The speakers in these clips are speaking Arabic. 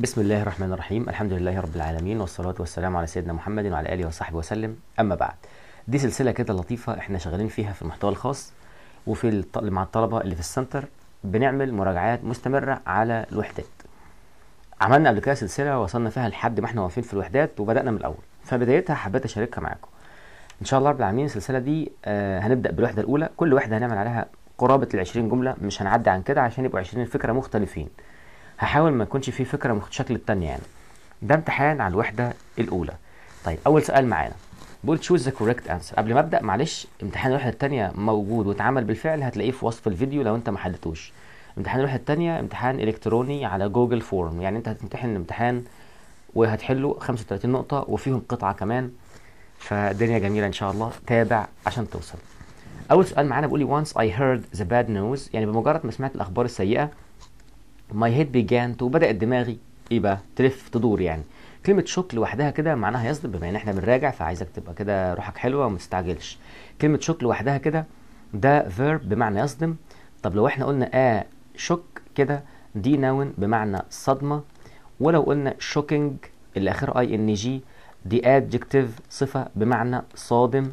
بسم الله الرحمن الرحيم الحمد لله رب العالمين والصلاة والسلام على سيدنا محمد وعلى آله وصحبه وسلم أما بعد دي سلسلة كده لطيفة احنا شغالين فيها في المحتوى الخاص وفي مع الطلبة اللي في السنتر بنعمل مراجعات مستمرة على الوحدات عملنا قبل كده سلسلة وصلنا فيها لحد ما احنا واقفين في الوحدات وبدأنا من الأول فبدايتها حبيت أشاركها معاكم إن شاء الله رب العالمين السلسلة دي آه، هنبدأ بالوحدة الأولى كل وحدة هنعمل عليها قرابة ال 20 جملة مش هنعدي عن كده عشان يبقوا 20 فكرة مختلفين هحاول ما يكونش فيه فكره شكل التانية يعني ده امتحان على الوحده الاولى طيب اول سؤال معانا بيقول تشوز ذا كوريكت انسر قبل ما ابدا معلش امتحان الوحده الثانيه موجود واتعمل بالفعل هتلاقيه في وصف الفيديو لو انت ما حلتوش امتحان الوحده الثانيه امتحان الكتروني على جوجل فورم يعني انت هتمتحن الامتحان وهتحله 35 نقطه وفيهم قطعه كمان فالدنيا جميله ان شاء الله تابع عشان توصل اول سؤال معانا بيقول لي once I heard the bad news يعني بمجرد ما سمعت الاخبار السيئه ماي هيد بيجان تو بدات دماغي ايه بقى تلف تدور يعني كلمه شوك لوحدها كده معناها يصدم بما ان احنا بنراجع فعايزك تبقى كده روحك حلوه وما تستعجلش كلمه شوك لوحدها كده ده فيرب بمعنى يصدم طب لو احنا قلنا اه شوك كده دي ناون بمعنى صدمه ولو قلنا شوكينج اللي اخره اي ان جي دي ادجكتيف صفه بمعنى صادم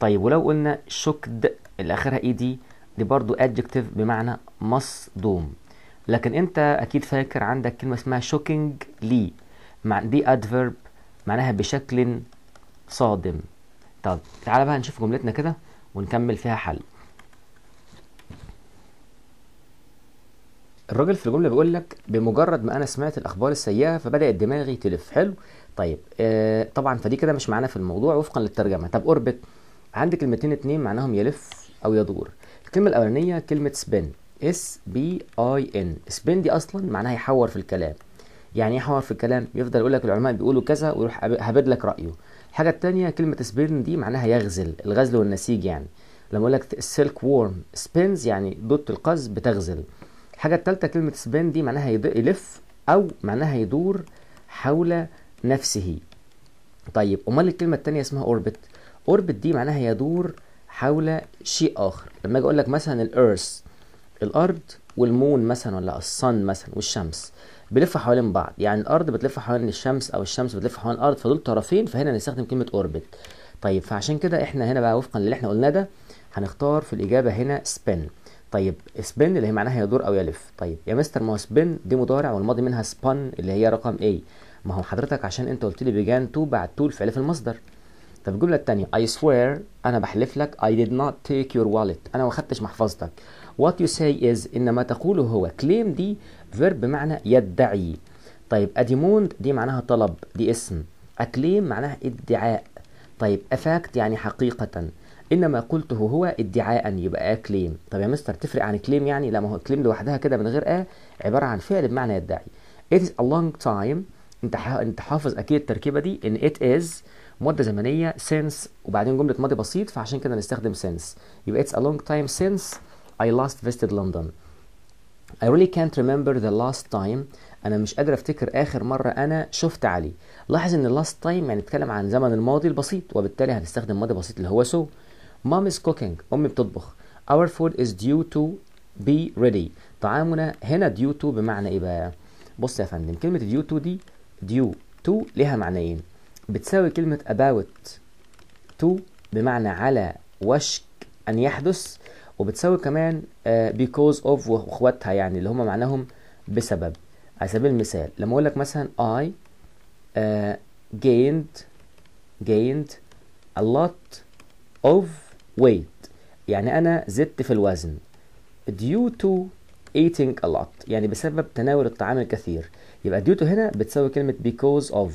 طيب ولو قلنا شوكد اللي اخرها اي e دي دي برضو ادجكتيف بمعنى مصدوم لكن انت اكيد فاكر عندك كلمه اسمها شوكينج لي مع دي ادفيرب معناها بشكل صادم طب تعالى بقى نشوف جملتنا كده ونكمل فيها حل الراجل في الجمله بيقول لك بمجرد ما انا سمعت الاخبار السيئه فبدات دماغي تلف حلو طيب آه طبعا فدي كده مش معانا في الموضوع وفقا للترجمه طب اوربت عندي كلمتين اتنين معناهم يلف او يدور الكلمه الاولانيه كلمه سبين اس بي اي ان سبين دي اصلا معناها يحور في الكلام يعني ايه يحور في الكلام يفضل يقول لك العلماء بيقولوا كذا ويروح هبد لك رايه الحاجه الثانيه كلمه سبين دي معناها يغزل الغزل والنسيج يعني لما اقول لك السلك وورم سبينز يعني دوت القز بتغزل الحاجه الثالثه كلمه سبين دي معناها يلف او معناها يدور حول نفسه طيب امال الكلمه الثانيه اسمها اوربت اوربت دي معناها يدور حول شيء اخر لما اجي اقول لك مثلا الارث الارض والمون مثلا ولا الصن مثلا والشمس بيلفوا حوالين بعض يعني الارض بتلف حوالين الشمس او الشمس بتلف حوالين الارض فدول طرفين فهنا نستخدم كلمه اوربت طيب فعشان كده احنا هنا بقى وفقا للي احنا قلناه ده هنختار في الاجابه هنا سبين طيب سبين اللي هي معناها يدور او يلف طيب يا مستر ما هو سبين دي مضارع والماضي منها سبان اللي هي رقم اي ما هو حضرتك عشان انت قلت لي بيجان تو بعد تو الفعل في المصدر طب الجمله الثانيه I swear انا بحلف لك I did not take your wallet انا ما خدتش محفظتك what you say is إنما تقوله هو claim دي verb بمعنى يدعي طيب أديموند دي معناها طلب دي اسم أكليم معناها ادعاء طيب أفاكت يعني حقيقة إنما قلته هو ادعاء يبقى أكليم طب يا مستر تفرق عن كليم يعني لا ما هو كليم لوحدها كده من غير آه عبارة عن فعل بمعنى يدعي It is a long time انت انت حافظ اكيد التركيبه دي ان ات از مده زمنيه سينس وبعدين جمله ماضي بسيط فعشان كده نستخدم سينس يبقى اتس ا لونج تايم سينس I last visited London I really can't remember the last time انا مش قادر افتكر اخر مره انا شفت علي لاحظ ان last time يعني نتكلم عن زمن الماضي البسيط وبالتالي هنستخدم ماضي بسيط اللي هو so mom is cooking امي بتطبخ our food is due to be ready طعامنا هنا due to بمعنى ايه بقى بص يا فندم كلمه due to دي due to ليها معنيين بتساوي كلمه about to بمعنى على وشك ان يحدث وبتساوي كمان آه، because of واخواتها يعني اللي هم معناهم بسبب على سبيل المثال لما اقول لك مثلا I آه، gained gained a lot of weight يعني انا زدت في الوزن due to eating a lot يعني بسبب تناول الطعام الكثير يبقى due to هنا بتساوي كلمة because of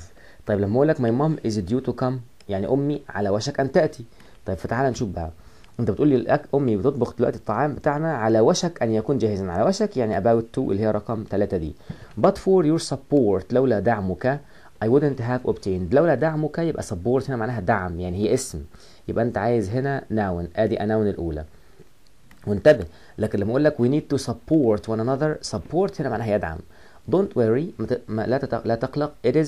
طيب لما اقول لك my mom is due to come يعني امي على وشك ان تاتي طيب فتعالى نشوف بقى انت بتقول لي الأك... امي بتطبخ دلوقتي الطعام بتاعنا على وشك ان يكون جاهزا على وشك يعني about to اللي هي رقم 3 دي but for your support لولا دعمك I wouldn't have obtained لولا دعمك يبقى support هنا معناها دعم يعني هي اسم يبقى انت عايز هنا noun ادي noun الاولى وانتبه لكن لما اقول لك we need to support one another support هنا معناها يدعم don't worry لا, لا تقلق it is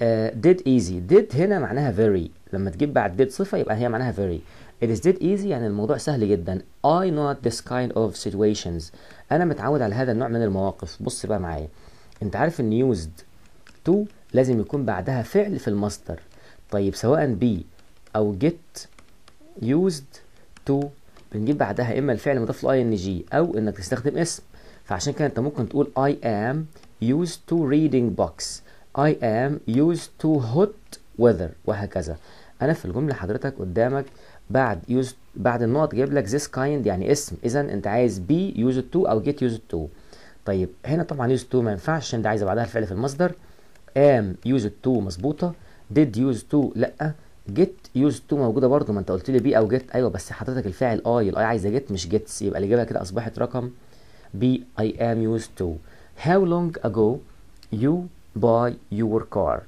uh, did easy did هنا معناها very لما تجيب بعد did صفه يبقى هي معناها very It is dead easy يعني الموضوع سهل جدا I not this kind of situations أنا متعود على هذا النوع من المواقف بص بقى معايا أنت عارف إن used to لازم يكون بعدها فعل في المصدر طيب سواء be أو get used to بنجيب بعدها إما الفعل مضاف له ing أو إنك تستخدم اسم فعشان كده أنت ممكن تقول I am used to reading books I am used to hot weather وهكذا أنا في الجملة حضرتك قدامك بعد يوز بعد النقط جايب لك this kind يعني اسم اذا انت عايز be used to او get used to طيب هنا طبعا used to ما ينفعش انت عايز بعدها الفعل في المصدر am used to مظبوطه did used to لا get used to موجوده برده ما انت قلت لي بي او get ايوه بس حضرتك الفاعل اي الاي عايزه get مش gets يبقى الاجابه كده اصبحت رقم بي I am used to how long ago you buy your car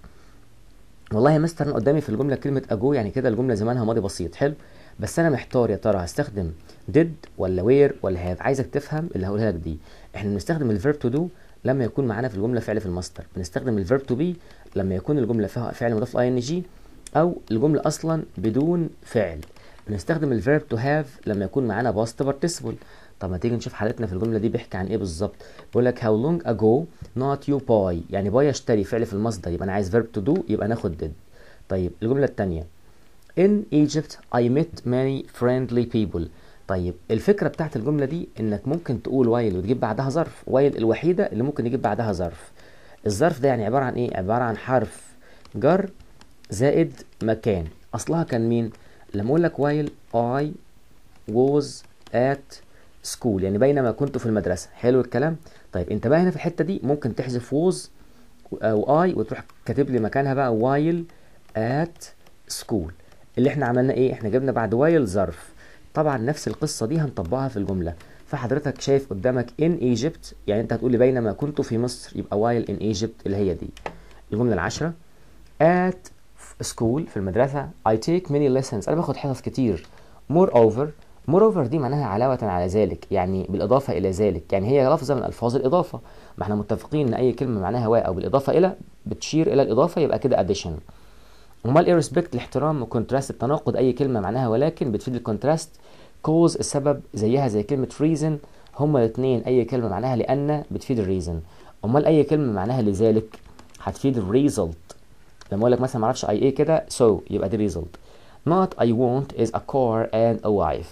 والله يا مستر انا قدامي في الجمله كلمه اجو يعني كده الجمله زمانها ماضي بسيط حلو بس انا محتار يا ترى هستخدم ديد ولا وير ولا هاف عايزك تفهم اللي هقولها لك دي احنا بنستخدم الفيرب تو دو لما يكون معانا في الجمله فعل في الماستر بنستخدم الفيرب تو بي لما يكون الجمله فيها فعل مضاف اي ان جي او الجمله اصلا بدون فعل بنستخدم الفيرب تو هاف لما يكون معانا باست بارتيسيبل طب ما تيجي نشوف حالتنا في الجمله دي بيحكي عن ايه بالظبط بيقول لك هاو لونج اجو نوت يو باي يعني باي اشتري فعل في المصدر يبقى انا عايز فيرب تو دو يبقى ناخد ديد طيب الجمله الثانيه In Egypt I met many friendly people. طيب الفكرة بتاعت الجملة دي انك ممكن تقول while وتجيب بعدها ظرف while الوحيدة اللي ممكن يجيب بعدها ظرف الظرف ده يعني عبارة عن ايه عبارة عن حرف جر زائد مكان اصلها كان مين لما اقول لك while I was at school يعني بينما كنت في المدرسة حلو الكلام طيب انت بقى هنا في الحتة دي ممكن تحذف was I وتروح كاتب لي مكانها بقى while at school اللي احنا عملنا ايه احنا جبنا بعد وايل ظرف طبعا نفس القصه دي هنطبقها في الجمله فحضرتك شايف قدامك ان ايجيبت يعني انت هتقول لي بينما كنت في مصر يبقى وايل ان ايجيبت اللي هي دي الجمله العشره at school في المدرسه I take many lessons انا باخد حصص كتير مور اوفر مور اوفر دي معناها علاوة على ذلك يعني بالإضافة إلى ذلك يعني هي لفظة من ألفاظ الإضافة ما احنا متفقين إن أي كلمة معناها واو أو بالإضافة إلى بتشير إلى الإضافة يبقى كده اديشن امال ايه ريسبكت الاحترام وكونتراست التناقض اي كلمه معناها ولكن بتفيد الكونتراست كوز السبب زيها زي كلمه ريزن هما الاثنين اي كلمه معناها لان بتفيد الريزن امال اي كلمه معناها لذلك هتفيد الريزلت لما اقول لك مثلا ما اعرفش اي ايه كده سو so, يبقى دي ريزلت not I want is a car and a wife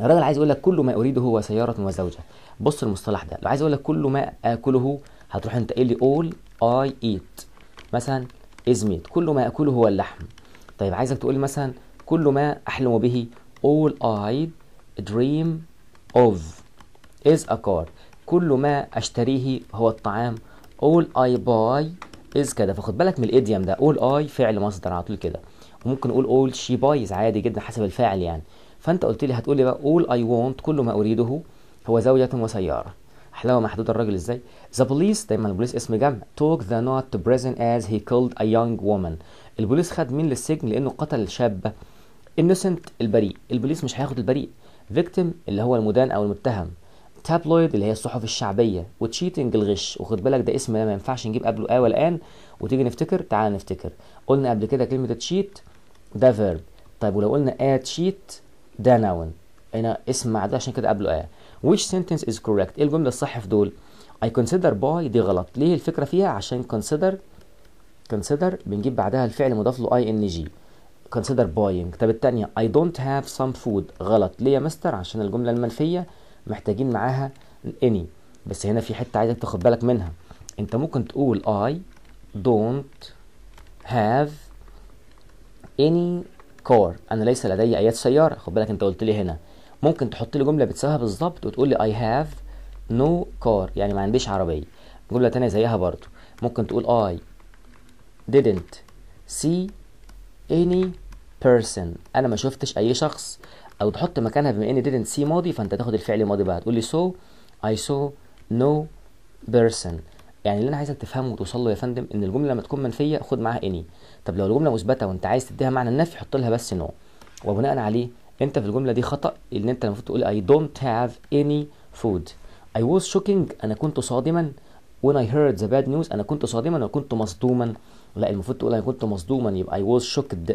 الراجل عايز يقول لك كل ما اريده هو سياره وزوجه بص المصطلح ده لو عايز اقول لك كل ما اكله هتروح انت قايل لي all I eat مثلا is meat كل ما أكله هو اللحم طيب عايزك تقول مثلا كل ما أحلم به all I dream of is a car كل ما أشتريه هو الطعام all I buy is كده فخد بالك من الإيديم ده all I فعل مصدر على طول كده وممكن أقول all she buys عادي جدا حسب الفاعل يعني فأنت قلت لي هتقول لي بقى all I want كل ما أريده هو زوجة وسيارة حلاوه محدوده الراجل ازاي ذا بوليس دايما البوليس اسم جمع توك ذا نوت تو بريزن از هي كيلد ا يونج وومن البوليس خد مين للسجن لانه قتل شابه انوسنت البريء البوليس مش هياخد البريء فيكتيم اللي هو المدان او المتهم تابلويد اللي هي الصحف الشعبيه وتشيتنج الغش وخد بالك ده اسم ما ينفعش نجيب قبله آه والآن وتيجي نفتكر تعال نفتكر قلنا قبل كده كلمه تشيت ده فيرب طيب ولو قلنا اه تشيت ده نون هنا اسم معدود عشان كده قبله اه which sentence is correct ايه الجمله الصح في دول I consider by دي غلط ليه الفكره فيها عشان consider consider بنجيب بعدها الفعل مضاف له ing consider buying طب الثانيه I don't have some food غلط ليه يا مستر عشان الجمله المنفيه محتاجين معاها any بس هنا في حته عايزك تاخد بالك منها انت ممكن تقول I don't have any car انا ليس لدي ايات سياره خد بالك انت قلت لي هنا ممكن تحط لي جمله بتساويها بالظبط وتقول لي اي هاف نو كار يعني ما عنديش عربيه جمله تانية زيها برضو ممكن تقول I didn't see any person انا ما شفتش اي شخص او تحط مكانها بما ان didn't see ماضي فانت تاخد الفعل ماضي بقى تقول لي so I saw no person يعني اللي انا عايزك تفهمه وتوصل له يا فندم ان الجمله لما تكون منفيه خد معاها اني طب لو الجمله مثبته وانت عايز تديها معنى النفي حط لها بس نو وبناء عليه انت في الجمله دي خطا ان انت المفروض تقول I don't have any food I was shocking انا كنت صادما when I heard the bad news انا كنت صادما انا كنت مصدوما لا المفروض تقول انا كنت مصدوما يبقى I was shocked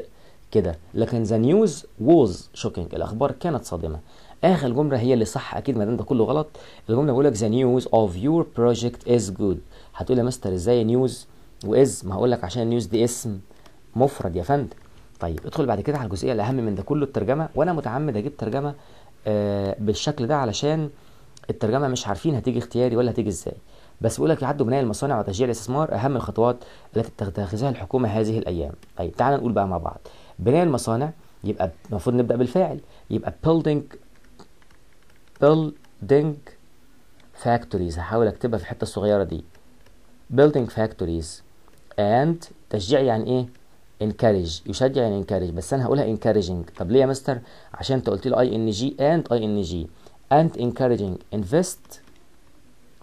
كده لكن the news was shocking الاخبار كانت صادمه اخر جمله هي اللي صح اكيد ما دام ده كله غلط الجمله بيقول لك the news of your project is good هتقول يا مستر ازاي نيوز واز ما هقول لك عشان نيوز دي اسم مفرد يا فندم طيب ادخل بعد كده على الجزئيه الاهم من ده كله الترجمه وانا متعمد اجيب ترجمه آه بالشكل ده علشان الترجمه مش عارفين هتيجي اختياري ولا هتيجي ازاي بس بيقول لك يعد بناء المصانع وتشجيع الاستثمار اهم الخطوات التي تتخذها الحكومه هذه الايام طيب تعال نقول بقى مع بعض بناء المصانع يبقى المفروض نبدا بالفاعل يبقى building building factories هحاول اكتبها في الحته الصغيره دي building factories and تشجيع يعني ايه انكارج يشجع يعني انكارج بس انا هقولها انكارجنج طب ليه يا مستر عشان انت قلت له اي ان جي اند اي ان جي اند انكارجنج انفست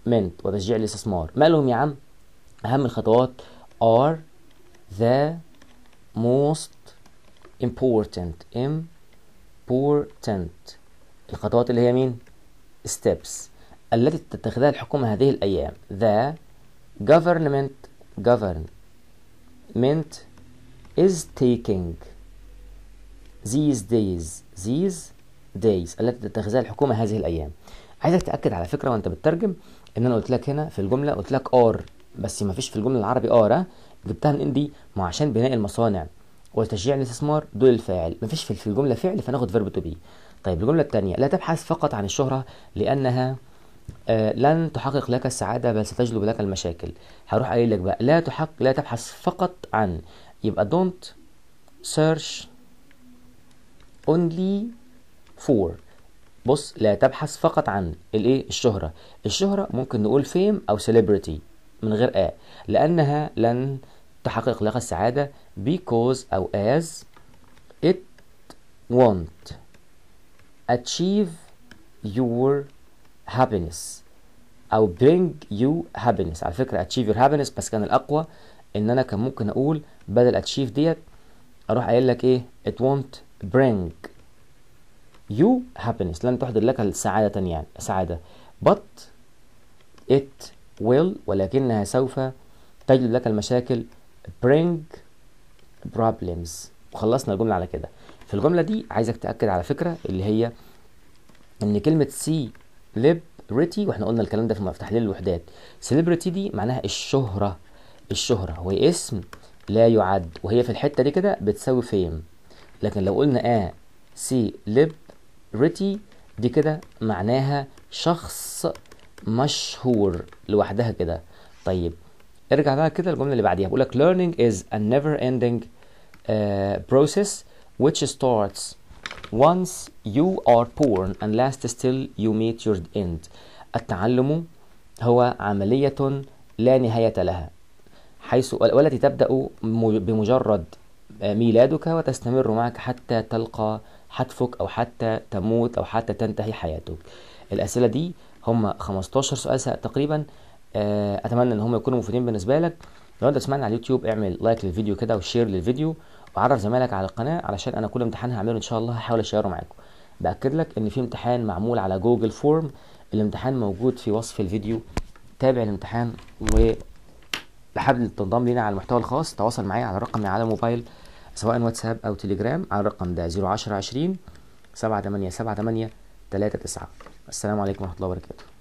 منت وتشجيع الاستثمار مالهم يا عم اهم الخطوات are the most important important الخطوات اللي هي مين steps التي تتخذها الحكومة هذه الأيام the government government is taking these days these days التي تتخذها الحكومة هذه الأيام عايزك تأكد على فكرة وأنت بتترجم إن أنا قلت لك هنا في الجملة قلت لك آر بس ما فيش في الجملة العربي آر جبتها من دي ما عشان بناء المصانع وتشجيع الاستثمار دول الفاعل ما فيش في الجملة فعل فناخد فيرب تو بي طيب الجملة الثانية لا تبحث فقط عن الشهرة لأنها آه لن تحقق لك السعادة بل ستجلب لك المشاكل هروح قايل لك بقى لا تحق لا تبحث فقط عن يبقى don't search only for بص لا تبحث فقط عن الايه الشهرة الشهرة ممكن نقول fame او celebrity من غير آ لأنها لن تحقق لك السعادة because أو as it won't achieve your happiness أو bring you happiness على فكرة achieve your happiness بس كان الأقوى ان انا كان ممكن اقول بدل اتشيف ديت اروح قايل لك ايه it won't bring you happiness لن تحضر لك السعادة يعني سعادة but it will ولكنها سوف تجلب لك المشاكل bring problems وخلصنا الجملة على كده في الجملة دي عايزك تأكد على فكرة اللي هي ان كلمة سي ليب ريتي واحنا قلنا الكلام ده في تحليل الوحدات سيلبريتي دي معناها الشهرة الشهرة وهي اسم لا يعد وهي في الحتة دي كده بتساوي فيم لكن لو قلنا آه سي لب ريتي دي كده معناها شخص مشهور لوحدها كده طيب ارجع بقى كده الجمله اللي بعديها بقول لك learning is a never ending uh, process which starts once you are born and lasts still you meet your end التعلم هو عمليه لا نهايه لها حيث والتي تبدأ بمجرد آه، ميلادك وتستمر معك حتى تلقى حتفك أو حتى تموت أو حتى تنتهي حياتك الأسئلة دي هم 15 سؤال تقريبا آه، أتمنى إن هم يكونوا مفيدين بالنسبة لك لو أنت سمعنا على اليوتيوب اعمل لايك للفيديو كده وشير للفيديو وعرف زمايلك على القناة علشان أنا كل امتحان هعمله إن شاء الله هحاول أشيره معاكم بأكد لك إن في امتحان معمول على جوجل فورم الامتحان موجود في وصف الفيديو تابع الامتحان و حابب تنضم لينا على المحتوى الخاص تواصل معايا على رقمي على موبايل سواء واتساب او تليجرام على الرقم ده 010 20 7 8 7 8 3 9 السلام عليكم ورحمه الله وبركاته